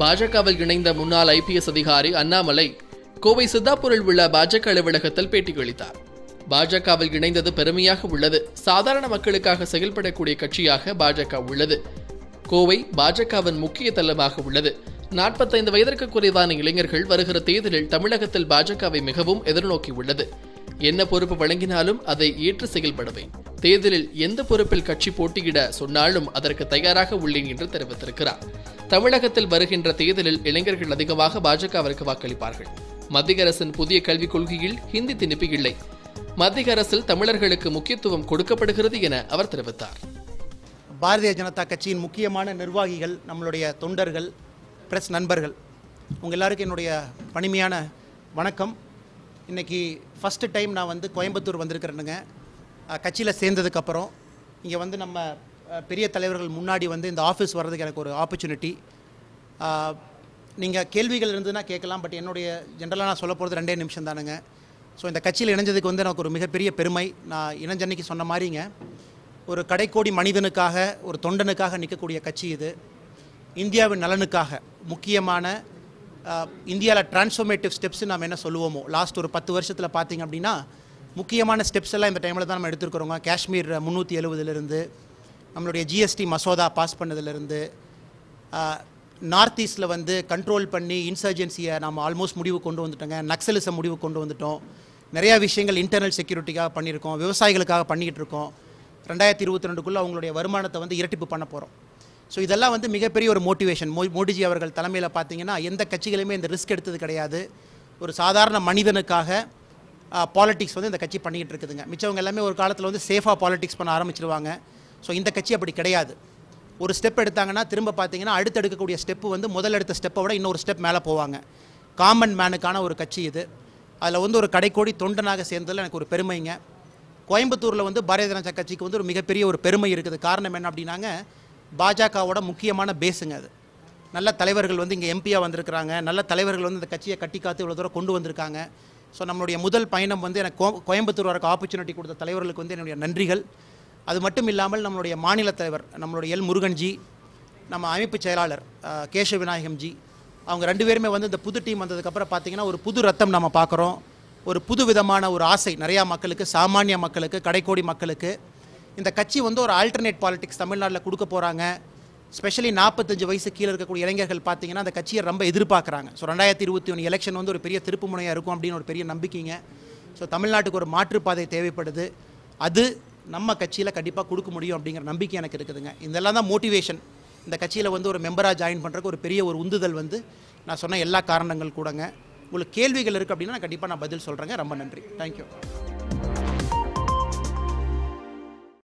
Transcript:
பாஜகவில் இணைந்த முன்னாள் ஐபிஎஸ் அதிகாரி அண்ணாமலை கோவை சித்தாப்பூரில் உள்ள பாஜக அலுவலகத்தில் பேட்டியளித்தார் பாஜகவில் இணைந்தது பெருமையாக உள்ளது சாதாரண மக்களுக்காக செயல்படக்கூடிய கட்சியாக பாஜக உள்ளது கோவை பாஜகவின் முக்கிய தளமாக உள்ளது நாற்பத்தைந்து வயதிற்கு குறைவான இளைஞர்கள் வருகிற தேர்தலில் தமிழகத்தில் பாஜகவை மிகவும் எதிர்நோக்கியுள்ளது என்ன பொறுப்பு வழங்கினாலும் அதை ஏற்று செயல்படுவேன் தேர்தலில் எந்த பொறுப்பில் கட்சி போட்டியிட சொன்னாலும் அதற்கு தயாராக உள்ளேன் என்று தெரிவித்திருக்கிறார் தமிழகத்தில் வருகின்ற தேர்தலில் இளைஞர்கள் அதிகமாக பாஜகவிற்கு வாக்களிப்பார்கள் மத்திய அரசின் புதிய கல்விக் கொள்கையில் ஹிந்தி திணிப்பு இல்லை மத்திய அரசில் தமிழர்களுக்கு முக்கியத்துவம் கொடுக்கப்படுகிறது என அவர் தெரிவித்தார் பாரதிய ஜனதா கட்சியின் முக்கியமான நிர்வாகிகள் நம்மளுடைய தொண்டர்கள் பிரஸ் நண்பர்கள் உங்கள் எல்லாருக்கும் என்னுடைய பணிமையான வணக்கம் இன்றைக்கி ஃபஸ்ட்டு டைம் நான் வந்து கோயம்புத்தூர் வந்திருக்கிறேனுங்க கட்சியில் சேர்ந்ததுக்கப்புறம் இங்கே வந்து நம்ம பெரிய தலைவர்கள் முன்னாடி வந்து இந்த ஆஃபீஸ் வர்றதுக்கு எனக்கு ஒரு ஆப்பர்ச்சுனிட்டி நீங்கள் கேள்விகள் இருந்ததுன்னா கேட்கலாம் பட் என்னுடைய ஜென்ரலாக நான் சொல்ல போகிறது ரெண்டே நிமிஷம் தானுங்க ஸோ இந்த கட்சியில் இணைஞ்சதுக்கு வந்து எனக்கு ஒரு மிகப்பெரிய பெருமை நான் இணைஞ்சன்னைக்கு சொன்ன மாதிரிங்க ஒரு கடைக்கோடி மனிதனுக்காக ஒரு தொண்டனுக்காக நிற்கக்கூடிய கட்சி இது இந்தியாவின் நலனுக்காக முக்கியமான இந்தியாவில் டிரான்ஸ்ஃபர்மேட்டிவ் ஸ்டெப்ஸ் நம்ம என்ன சொல்லுவோமோ லாஸ்ட் ஒரு பத்து வருஷத்தில் பார்த்திங்க அப்படின்னா முக்கியமான ஸ்டெப்ஸ் எல்லாம் இந்த டைமில் தான் நம்ம எடுத்துருக்குறோங்க காஷ்மீர் முந்நூற்றி எழுபதுலேருந்து நம்மளுடைய ஜிஎஸ்டி மசோதா பாஸ் பண்ணதுலேருந்து நார்த் ஈஸ்ட்டில் வந்து கண்ட்ரோல் பண்ணி இன்சர்ஜென்சியை நம்ம ஆல்மோஸ்ட் முடிவு கொண்டு வந்துட்டோங்க நக்சலிசம் முடிவு கொண்டு வந்துட்டோம் நிறையா விஷயங்கள் இன்டர்னல் செக்யூரிட்டிக்காக பண்ணியிருக்கோம் விவசாயிகளுக்காக பண்ணிக்கிட்டு இருக்கோம் ரெண்டாயிரத்தி இருபத்தி ரெண்டுக்குள்ளே அவங்களுடைய வருமானத்தை வந்து இரட்டிப்பு பண்ண போகிறோம் ஸோ இதெல்லாம் வந்து மிகப்பெரிய ஒரு மோட்டிவேஷன் மோ மோடிஜி அவர்கள் தலைமையில் பார்த்தீங்கன்னா எந்த கட்சிகளுமே இந்த ரிஸ்க் எடுத்தது கிடையாது ஒரு சாதாரண மனிதனுக்காக பாலிடிக்ஸ் வந்து இந்த கட்சி பண்ணிக்கிட்டு இருக்குதுங்க மிச்சவங்க எல்லாமே ஒரு காலத்தில் வந்து சேஃபாக பாலிடிக்ஸ் பண்ண ஆரம்பிச்சிருவாங்க ஸோ இந்த கட்சி அப்படி கிடையாது ஒரு ஸ்டெப் எடுத்தாங்கன்னா திரும்ப பார்த்தீங்கன்னா அடுத்து எடுக்கக்கூடிய ஸ்டெப்பு வந்து முதல் எடுத்த ஸ்டெப்பை விட இன்னொரு ஸ்டெப் மேலே போவாங்க காமன் மேனுக்கான ஒரு கட்சி இது அதில் வந்து ஒரு கடைக்கோடி தொண்டனாக சேர்ந்ததில் எனக்கு ஒரு பெருமைங்க கோயம்புத்தூரில் வந்து பாரதிய ஜனதா கட்சிக்கு வந்து ஒரு மிகப்பெரிய ஒரு பெருமை இருக்குது காரணம் என்ன அப்படின்னாங்க பாஜகவோட முக்கியமான பேஸுங்க அது நல்ல தலைவர்கள் வந்து இங்கே எம்பியாக வந்திருக்கிறாங்க நல்ல தலைவர்கள் வந்து இந்த கட்சியை கட்டி காத்து இவ்வளோ தூரம் கொண்டு வந்திருக்காங்க ஸோ நம்மளுடைய முதல் பயணம் வந்து எனக்கு கோ கோயம்புத்தூர் வரக்கு ஆப்பர்ச்சுனிட்டி கொடுத்த தலைவர்களுக்கு வந்து என்னுடைய நன்றிகள் அது மட்டும் இல்லாமல் நம்மளுடைய மாநில தலைவர் நம்மளுடைய எல் முருகன்ஜி நம்ம அமைப்பு செயலாளர் கேசவ விநாயகம்ஜி அவங்க ரெண்டு பேருமே வந்து இந்த புது டீம் வந்ததுக்கப்புறம் பார்த்திங்கன்னா ஒரு புது ரத்தம் நம்ம பார்க்குறோம் ஒரு புது விதமான ஒரு ஆசை நிறையா மக்களுக்கு சாமானிய மக்களுக்கு கடைக்கோடி மக்களுக்கு இந்த கட்சி வந்து ஒரு ஆல்டர்னேட் பாலிடிக்ஸ் தமிழ்நாட்டில் கொடுக்க போகிறாங்க ஸ்பெஷலி நாற்பத்தஞ்சு வயசு கீழே இருக்கக்கூடிய இளைஞர்கள் பார்த்தீங்கன்னா அந்த கட்சியை ரொம்ப எதிர்பார்க்குறாங்க ஸோ ரெண்டாயிரத்தி இருபத்தி ஒன்று எலெக்ஷன் வந்து ஒரு பெரிய திருப்பு முனையாக இருக்கும் அப்படின்னு ஒரு பெரிய நம்பிக்கைங்க ஸோ தமிழ்நாட்டுக்கு ஒரு மாற்றுப்பாதை தேவைப்படுது அது நம்ம கட்சியில் கண்டிப்பாக கொடுக்க முடியும் அப்படிங்கிற நம்பிக்கை எனக்கு இருக்குதுங்க இதெல்லாம் தான் மோட்டிவேஷன் இந்த கட்சியில் வந்து ஒரு மெம்பராக ஜாயின் பண்ணுறக்கு ஒரு பெரிய ஒரு உந்துதல் வந்து நான் சொன்ன எல்லா காரணங்கள் கூடங்க உங்களுக்கு கேள்விகள் இருக்குது அப்படின்னா நான் கண்டிப்பாக நான் பதில் சொல்கிறேங்க ரொம்ப நன்றி தேங்க்யூ